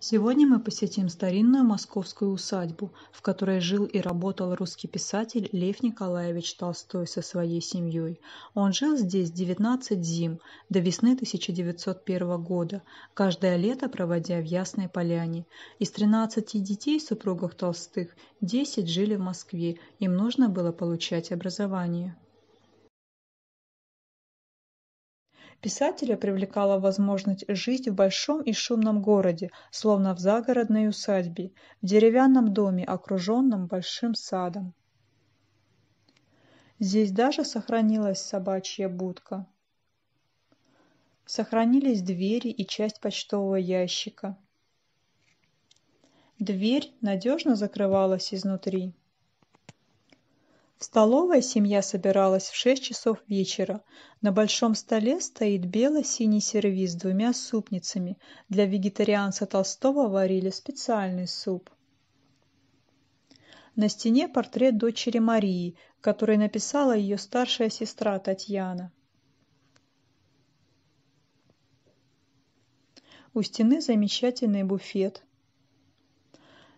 Сегодня мы посетим старинную московскую усадьбу, в которой жил и работал русский писатель Лев Николаевич Толстой со своей семьей. Он жил здесь 19 зим, до весны 1901 года, каждое лето проводя в Ясной Поляне. Из 13 детей супругов Толстых 10 жили в Москве, им нужно было получать образование. Писателя привлекала возможность жить в большом и шумном городе, словно в загородной усадьбе, в деревянном доме, окруженном большим садом. Здесь даже сохранилась собачья будка. Сохранились двери и часть почтового ящика. Дверь надежно закрывалась изнутри. В столовой семья собиралась в шесть часов вечера. На большом столе стоит бело-синий сервиз с двумя супницами. Для вегетарианца Толстого варили специальный суп. На стене портрет дочери Марии, который написала ее старшая сестра Татьяна. У стены замечательный буфет.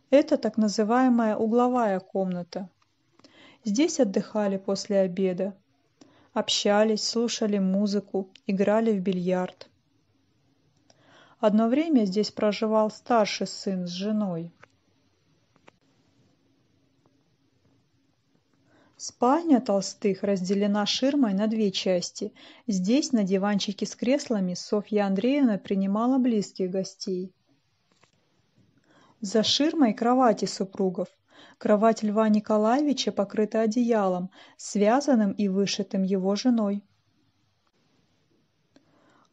Это так называемая угловая комната – Здесь отдыхали после обеда. Общались, слушали музыку, играли в бильярд. Одно время здесь проживал старший сын с женой. Спальня Толстых разделена ширмой на две части. Здесь, на диванчике с креслами, Софья Андреевна принимала близких гостей. За ширмой кровати супругов. Кровать Льва Николаевича покрыта одеялом, связанным и вышитым его женой.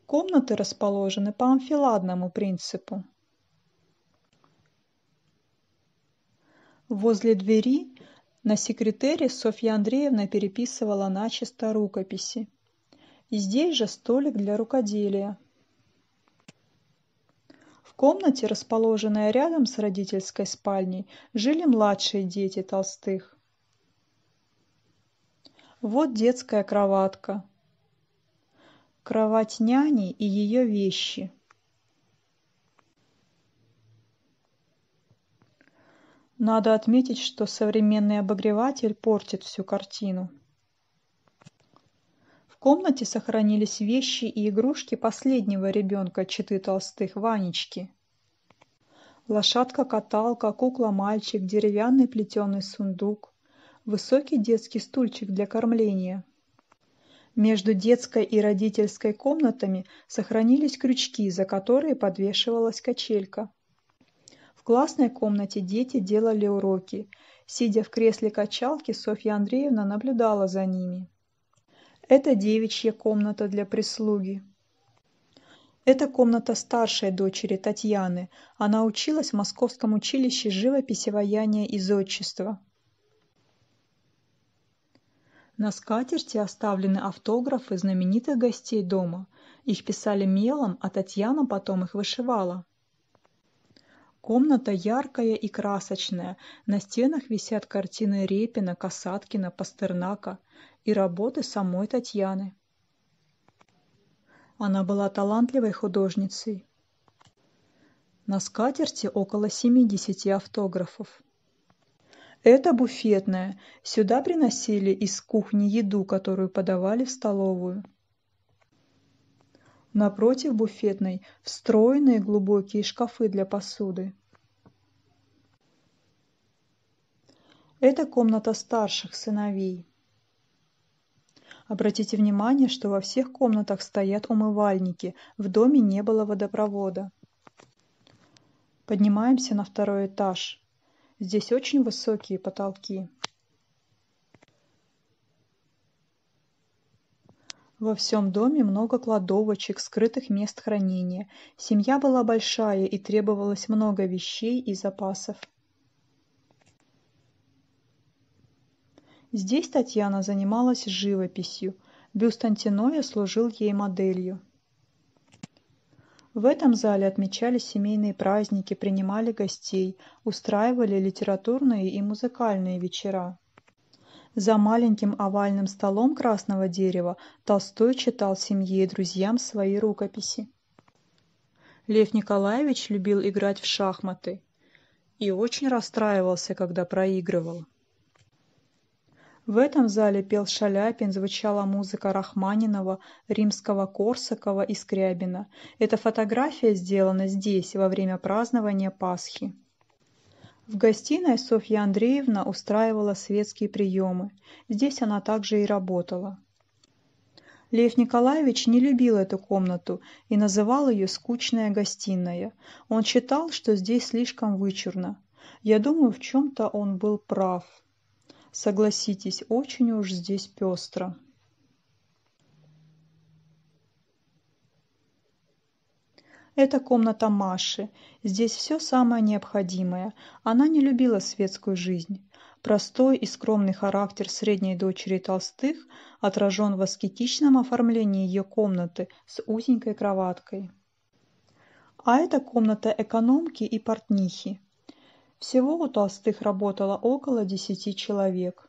Комнаты расположены по амфиладному принципу. Возле двери на секретере Софья Андреевна переписывала начисто рукописи. И здесь же столик для рукоделия, комнате, расположенной рядом с родительской спальней, жили младшие дети Толстых. Вот детская кроватка. Кровать няни и ее вещи. Надо отметить, что современный обогреватель портит всю картину комнате сохранились вещи и игрушки последнего ребенка читы Толстых Ванечки. Лошадка-каталка, кукла-мальчик, деревянный плетеный сундук, высокий детский стульчик для кормления. Между детской и родительской комнатами сохранились крючки, за которые подвешивалась качелька. В классной комнате дети делали уроки. Сидя в кресле качалки, Софья Андреевна наблюдала за ними это девичья комната для прислуги это комната старшей дочери Татьяны. Она училась в Московском училище живописи, ваяния и зодчества. На скатерти оставлены автографы знаменитых гостей дома. Их писали мелом, а Татьяна потом их вышивала. Комната яркая и красочная. На стенах висят картины Репина, Касаткина, Пастернака и работы самой Татьяны. Она была талантливой художницей. На скатерти около 70 автографов. Это буфетная. Сюда приносили из кухни еду, которую подавали в столовую напротив буфетной встроенные глубокие шкафы для посуды. Это комната старших сыновей. Обратите внимание, что во всех комнатах стоят умывальники, в доме не было водопровода. Поднимаемся на второй этаж. Здесь очень высокие потолки. Во всем доме много кладовочек, скрытых мест хранения. Семья была большая и требовалось много вещей и запасов. Здесь Татьяна занималась живописью. Бюст Антиноя служил ей моделью. В этом зале отмечали семейные праздники, принимали гостей, устраивали литературные и музыкальные вечера. За маленьким овальным столом красного дерева Толстой читал семье и друзьям свои рукописи. Лев Николаевич любил играть в шахматы и очень расстраивался, когда проигрывал. В этом зале пел Шаляпин, звучала музыка Рахманинова, Римского, Корсакова и Скрябина. Эта фотография сделана здесь, во время празднования Пасхи. В гостиной Софья Андреевна устраивала светские приемы. Здесь она также и работала. Лев Николаевич не любил эту комнату и называл ее «скучная гостиная». Он считал, что здесь слишком вычурно. Я думаю, в чем-то он был прав. Согласитесь, очень уж здесь пестро. Это комната Маши. Здесь все самое необходимое. Она не любила светскую жизнь. Простой и скромный характер средней дочери Толстых отражен в аскетичном оформлении ее комнаты с узенькой кроваткой. А это комната экономки и портнихи. Всего у Толстых работало около десяти человек.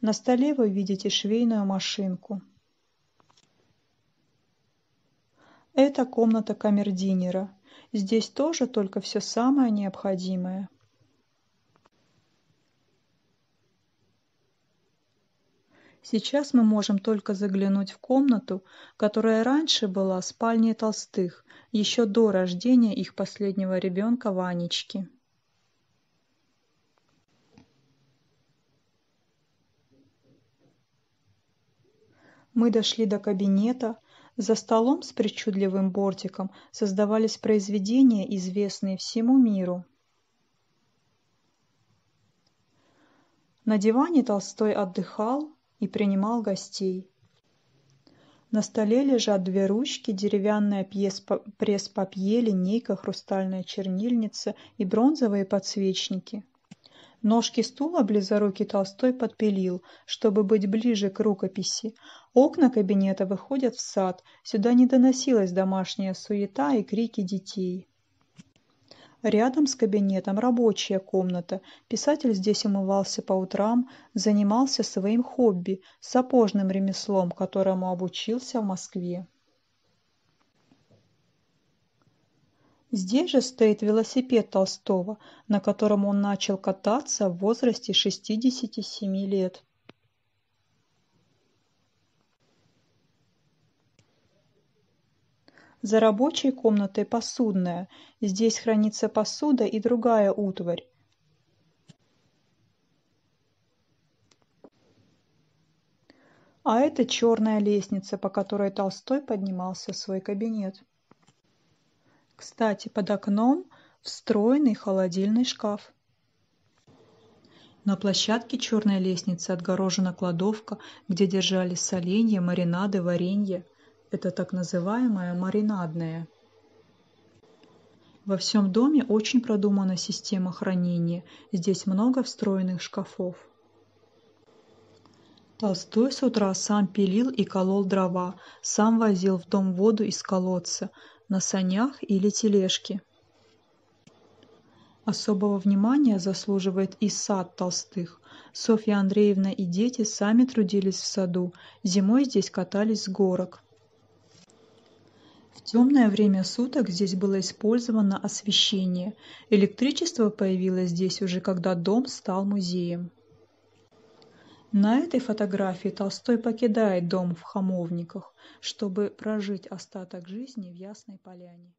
На столе вы видите швейную машинку. Это комната камердинера. Здесь тоже только все самое необходимое. Сейчас мы можем только заглянуть в комнату, которая раньше была спальней Толстых, еще до рождения их последнего ребенка Ванечки. Мы дошли до кабинета, за столом с причудливым бортиком создавались произведения, известные всему миру. На диване Толстой отдыхал и принимал гостей. На столе лежат две ручки, деревянная пресс-папье, линейка, хрустальная чернильница и бронзовые подсвечники. Ножки стула близорукий Толстой подпилил, чтобы быть ближе к рукописи. Окна кабинета выходят в сад, сюда не доносилась домашняя суета и крики детей. Рядом с кабинетом рабочая комната. Писатель здесь умывался по утрам, занимался своим хобби – сапожным ремеслом, которому обучился в Москве. Здесь же стоит велосипед Толстого, на котором он начал кататься в возрасте 67 лет. За рабочей комнатой посудная. Здесь хранится посуда и другая утварь. А это черная лестница, по которой Толстой поднимался в свой кабинет. Кстати, под окном встроенный холодильный шкаф. На площадке черной лестницы отгорожена кладовка, где держались соленья, маринады, варенье. Это так называемое маринадное. Во всем доме очень продумана система хранения. Здесь много встроенных шкафов. Толстой с утра сам пилил и колол дрова, сам возил в дом воду из колодца, на санях или тележке. Особого внимания заслуживает и сад Толстых. Софья Андреевна и дети сами трудились в саду, зимой здесь катались с горок. В темное время суток здесь было использовано освещение. Электричество появилось здесь уже, когда дом стал музеем. На этой фотографии Толстой покидает дом в Хамовниках, чтобы прожить остаток жизни в Ясной Поляне.